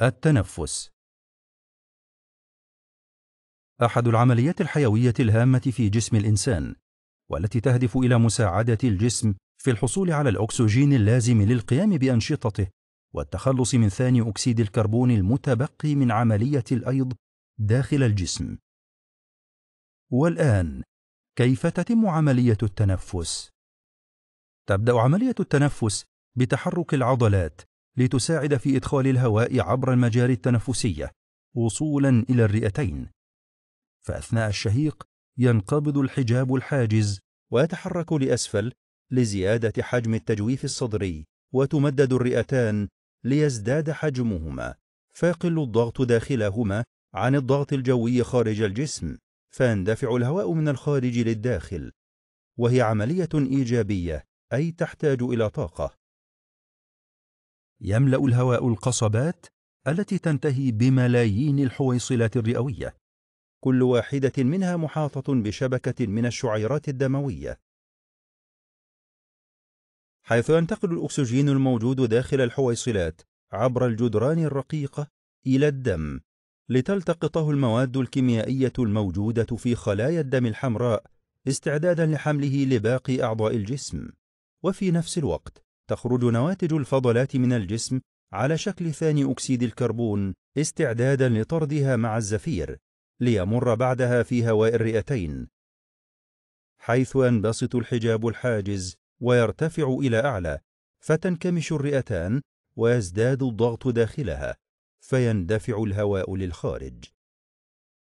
التنفس أحد العمليات الحيوية الهامة في جسم الإنسان، والتي تهدف إلى مساعدة الجسم في الحصول على الأكسجين اللازم للقيام بأنشطته، والتخلص من ثاني أكسيد الكربون المتبقي من عملية الأيض داخل الجسم. والآن، كيف تتم عملية التنفس؟ تبدأ عملية التنفس بتحرك العضلات لتساعد في إدخال الهواء عبر المجاري التنفسية وصولا إلى الرئتين فأثناء الشهيق ينقبض الحجاب الحاجز ويتحرك لأسفل لزيادة حجم التجويف الصدري وتمدد الرئتان ليزداد حجمهما فيقل الضغط داخلهما عن الضغط الجوي خارج الجسم فيندفع الهواء من الخارج للداخل وهي عملية إيجابية أي تحتاج إلى طاقة يملا الهواء القصبات التي تنتهي بملايين الحويصلات الرئويه كل واحده منها محاطه بشبكه من الشعيرات الدمويه حيث ينتقل الاكسجين الموجود داخل الحويصلات عبر الجدران الرقيقه الى الدم لتلتقطه المواد الكيميائيه الموجوده في خلايا الدم الحمراء استعدادا لحمله لباقي اعضاء الجسم وفي نفس الوقت تخرج نواتج الفضلات من الجسم على شكل ثاني أكسيد الكربون استعدادا لطردها مع الزفير ليمر بعدها في هواء الرئتين حيث ينبسط الحجاب الحاجز ويرتفع إلى أعلى فتنكمش الرئتان ويزداد الضغط داخلها فيندفع الهواء للخارج